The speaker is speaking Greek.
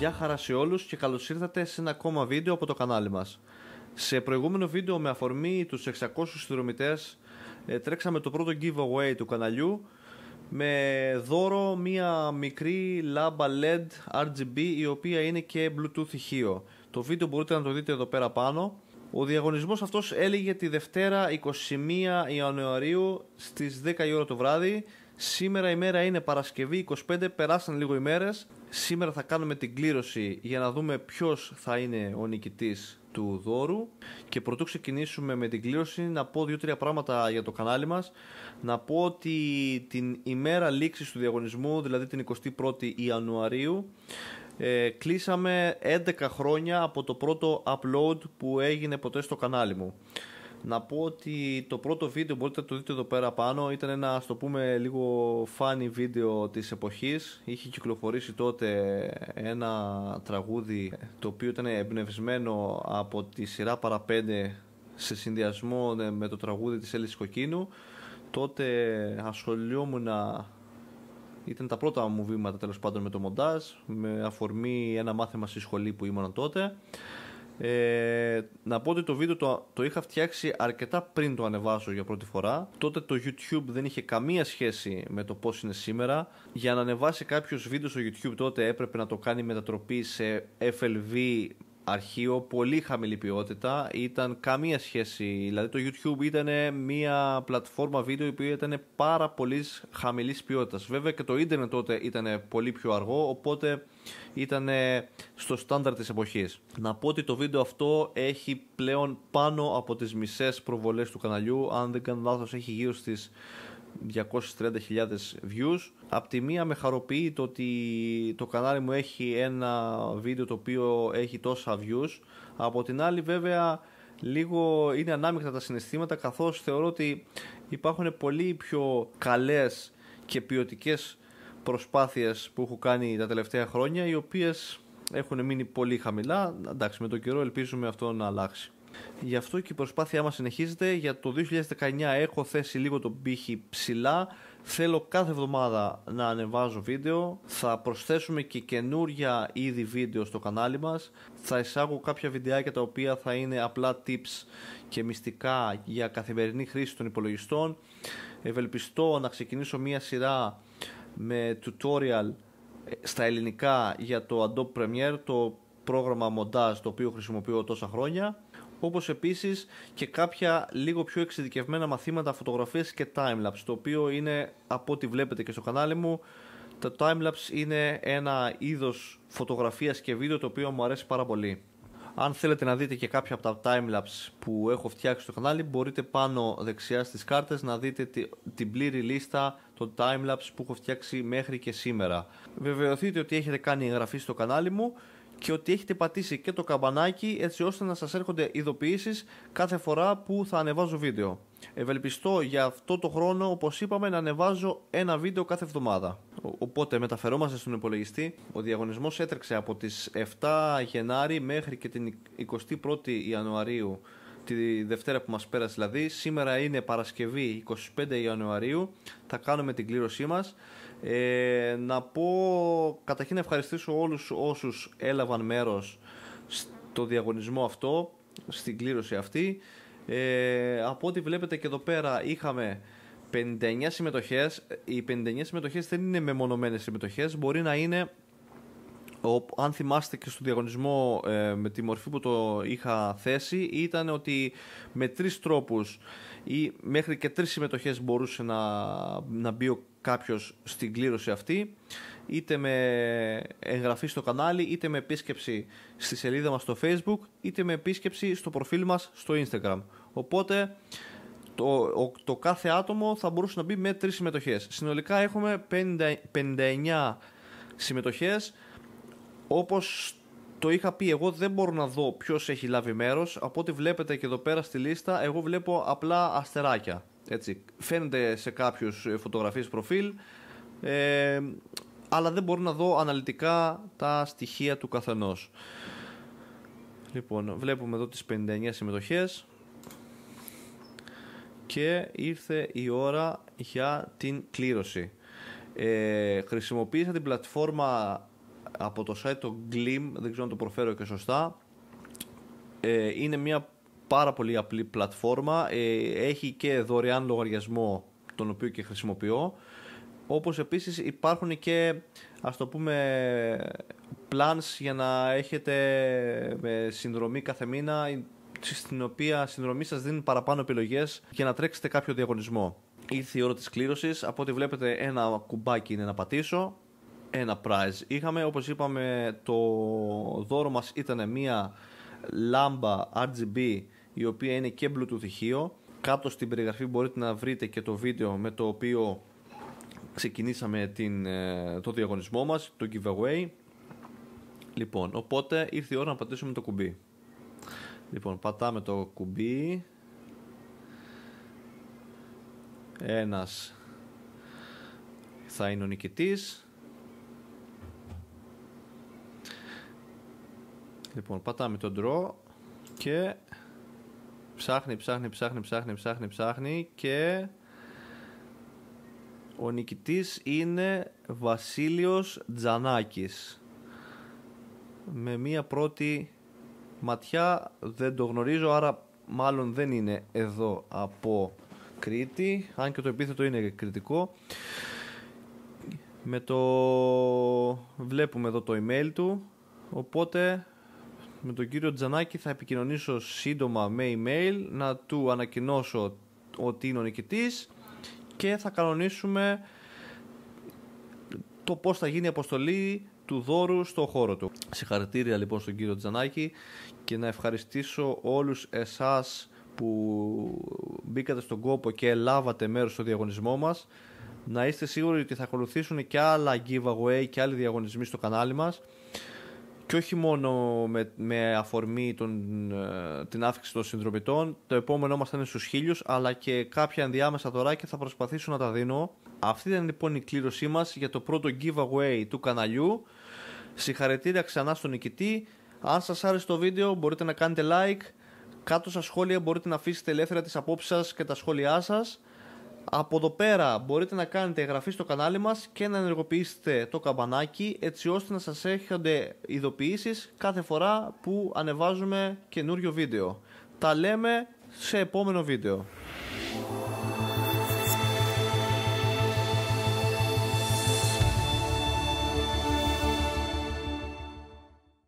Γεια χαρά σε όλους και καλώς ήρθατε σε ένα ακόμα βίντεο από το κανάλι μας. Σε προηγούμενο βίντεο με αφορμή τους 600 συνδρομητές ε, τρέξαμε το πρώτο giveaway του καναλιού με δώρο μία μικρή λάμπα LED RGB η οποία είναι και Bluetooth ηχείο. Το βίντεο μπορείτε να το δείτε εδώ πέρα πάνω. Ο διαγωνισμός αυτός έλεγε τη Δευτέρα 21 Ιανουαρίου στις 10 η ώρα το βράδυ Σήμερα η μέρα είναι Παρασκευή 25, περάσαν λίγο οι μέρες. Σήμερα θα κάνουμε την κλήρωση για να δούμε ποιος θα είναι ο νικητής του δώρου και πρωτού ξεκινήσουμε με την κλήρωση να πω δύο-τρία πράγματα για το κανάλι μας να πω ότι την ημέρα λήξης του διαγωνισμού δηλαδή την 21η Ιανουαρίου ε, κλείσαμε 11 χρόνια από το πρώτο upload που έγινε ποτέ στο κανάλι μου να πω ότι το πρώτο βίντεο μπορείτε να το δείτε εδώ πέρα πάνω ήταν ένα ας το πούμε λίγο funny βίντεο της εποχής είχε κυκλοφορήσει τότε ένα τραγούδι το οποίο ήταν εμπνευσμένο από τη σειρά παραπέντε σε συνδυασμό με το τραγούδι της Έλλης Κοκκίνου τότε ασχολιόμουν ήταν τα πρώτα μου βήματα τέλος πάντων με το μοντάζ με αφορμή ένα μάθημα στη σχολή που ήμουν τότε ε, να πω ότι το βίντεο το, είχα φτιάξει αρκετά πριν το ανεβάσω για πρώτη φορά. Τότε το YouTube δεν είχε καμία σχέση με το πώς είναι σήμερα. Για να ανεβάσει κάποιος βίντεο στο YouTube τότε έπρεπε να το κάνει μετατροπή σε FLV αρχείο, πολύ χαμηλή ποιότητα. Ήταν καμία σχέση. Δηλαδή το YouTube ήταν μια πλατφόρμα βίντεο οποία ήταν πάρα πολύ χαμηλής ποιότητας. Βέβαια και το ίντερνετ τότε ήταν πολύ πιο αργό, οπότε ήταν στο στάνταρ της εποχής. Να πω ότι το βίντεο αυτό έχει πλέον πάνω από τις μισές προβολές του καναλιού, αν δεν κάνω λάθος έχει γύρω στις 230.000 views. Απ' τη μία με χαροποιεί το ότι το κανάλι μου έχει ένα βίντεο το οποίο έχει τόσα views. Από την άλλη βέβαια λίγο είναι ανάμεικτα τα συναισθήματα καθώς θεωρώ ότι υπάρχουν πολύ πιο καλές και ποιοτικές προσπάθειες που έχω κάνει τα τελευταία χρόνια οι οποίες έχουν μείνει πολύ χαμηλά. Εντάξει, με το καιρό ελπίζουμε αυτό να αλλάξει. Γι' αυτό και η προσπάθειά μας συνεχίζεται. Για το 2019 έχω θέσει λίγο τον πύχη ψηλά. Θέλω κάθε εβδομάδα να ανεβάζω βίντεο. Θα προσθέσουμε και καινούρια είδη βίντεο στο κανάλι μας. Θα εισάγω κάποια βιντεάκια τα οποία θα είναι απλά tips και μυστικά για καθημερινή χρήση των υπολογιστών. Ευελπιστώ να ξεκινήσω μια σειρά με tutorial ε, στα ελληνικά για το Adobe Premiere, το πρόγραμμα μοντάζ το οποίο χρησιμοποιώ τόσα χρόνια όπως επίσης και κάποια λίγο πιο εξειδικευμένα μαθήματα φωτογραφίας και timelapse το οποίο είναι από ό,τι βλέπετε και στο κανάλι μου το timelapse είναι ένα είδος φωτογραφίας και βίντεο το οποίο μου αρέσει πάρα πολύ αν θέλετε να δείτε και κάποια από τα timelapse που έχω φτιάξει στο κανάλι μπορείτε πάνω δεξιά στις κάρτες να δείτε την πλήρη λίστα το timelapse που έχω φτιάξει μέχρι και σήμερα. Βεβαιωθείτε ότι έχετε κάνει εγγραφή στο κανάλι μου και ότι έχετε πατήσει και το καμπανάκι έτσι ώστε να σας έρχονται ειδοποιήσεις κάθε φορά που θα ανεβάζω βίντεο. Ευελπιστώ για αυτό το χρόνο όπως είπαμε να ανεβάζω ένα βίντεο κάθε εβδομάδα. Οπότε μεταφερόμαστε στον υπολογιστή. Ο διαγωνισμός έτρεξε από τις 7 Γενάρη μέχρι και την 21η Ιανουαρίου τη Δευτέρα που μας πέρασε δηλαδή. Σήμερα είναι Παρασκευή 25 Ιανουαρίου, θα κάνουμε την κλήρωσή μας. Ε, να πω καταρχήν να ευχαριστήσω όλους όσους έλαβαν μέρος στο διαγωνισμό αυτό, στην κλήρωση αυτή. Ε, από ό,τι βλέπετε και εδώ πέρα είχαμε 59 συμμετοχές. Οι 59 συμμετοχές δεν είναι μεμονωμένες συμμετοχές, μπορεί να είναι ο, αν θυμάστε και στον διαγωνισμό ε, με τη μορφή που το είχα θέσει ήταν ότι με τρεις τρόπους ή μέχρι και τρεις συμμετοχές μπορούσε να, να μπει ο κάποιος στην κλήρωση αυτή είτε με εγγραφή στο κανάλι είτε με επίσκεψη στη σελίδα μας στο facebook είτε με επίσκεψη στο προφίλ μας στο instagram οπότε το, κάθε άτομο θα μπορούσε να μπει με τρεις συμμετοχές συνολικά έχουμε 59 συμμετοχές όπως το είχα πει, εγώ δεν μπορώ να δω ποιος έχει λάβει μέρος. Από ό,τι βλέπετε και εδώ πέρα στη λίστα, εγώ βλέπω απλά αστεράκια. Έτσι. Φαίνεται σε κάποιους ε, φωτογραφίες προφίλ, ε, αλλά δεν μπορώ να δω αναλυτικά τα στοιχεία του καθενός. Λοιπόν, βλέπουμε εδώ τις 59 συμμετοχές και ήρθε η ώρα για την κλήρωση. Ε, χρησιμοποίησα την πλατφόρμα από το site το Glim, δεν ξέρω αν το προφέρω και σωστά. Ε, είναι μια πάρα πολύ απλή πλατφόρμα. Ε, έχει και δωρεάν λογαριασμό, τον οποίο και χρησιμοποιώ. Όπως επίσης υπάρχουν και, ας το πούμε, plans για να έχετε με συνδρομή κάθε μήνα στην οποία συνδρομή σας δίνει παραπάνω επιλογές για να τρέξετε κάποιο διαγωνισμό. Ήρθε η ώρα της κλήρωσης, από ό,τι βλέπετε ένα κουμπάκι είναι να πατήσω ένα prize. Είχαμε, όπως είπαμε, το δώρο μας ήταν μια λάμπα RGB η οποία είναι και Bluetooth ηχείο. Κάτω στην περιγραφή μπορείτε να βρείτε και το βίντεο με το οποίο ξεκινήσαμε την, ε, το διαγωνισμό μας, το giveaway. Λοιπόν, οπότε ήρθε η ώρα να πατήσουμε το κουμπί. Λοιπόν, πατάμε το κουμπί. Ένας θα είναι ο νικητής Λοιπόν, πατάμε τον draw και ψάχνει, ψάχνει, ψάχνει, ψάχνει, ψάχνει, ψάχνει και ο νικητής είναι Βασίλειος Τζανάκης. Με μία πρώτη ματιά δεν το γνωρίζω, άρα μάλλον δεν είναι εδώ από Κρήτη, αν και το επίθετο είναι κριτικό. Με το βλέπουμε εδώ το email του, οπότε με τον κύριο Τζανάκη θα επικοινωνήσω σύντομα με email να του ανακοινώσω ότι είναι ο νικητής και θα κανονίσουμε το πώς θα γίνει η αποστολή του δώρου στο χώρο του. Συγχαρητήρια λοιπόν στον κύριο Τζανάκη και να ευχαριστήσω όλους εσάς που μπήκατε στον κόπο και λάβατε μέρος στο διαγωνισμό μας. Να είστε σίγουροι ότι θα ακολουθήσουν και άλλα giveaway και άλλοι διαγωνισμοί στο κανάλι μας. Και όχι μόνο με, με αφορμή τον, ε, την αύξηση των συνδρομητών, το επόμενό μας θα είναι στους χίλιους, αλλά και κάποια ενδιάμεσα δωράκια θα προσπαθήσω να τα δίνω. Αυτή ήταν λοιπόν η κλήρωσή μας για το πρώτο giveaway του καναλιού. Συγχαρητήρια ξανά στον νικητή. Αν σας άρεσε το βίντεο μπορείτε να κάνετε like. Κάτω στα σχόλια μπορείτε να αφήσετε ελεύθερα τις απόψεις σας και τα σχόλιά σας. Από εδώ πέρα μπορείτε να κάνετε εγγραφή στο κανάλι μας και να ενεργοποιήσετε το καμπανάκι έτσι ώστε να σας έρχονται ειδοποιήσεις κάθε φορά που ανεβάζουμε καινούριο βίντεο. Τα λέμε σε επόμενο βίντεο.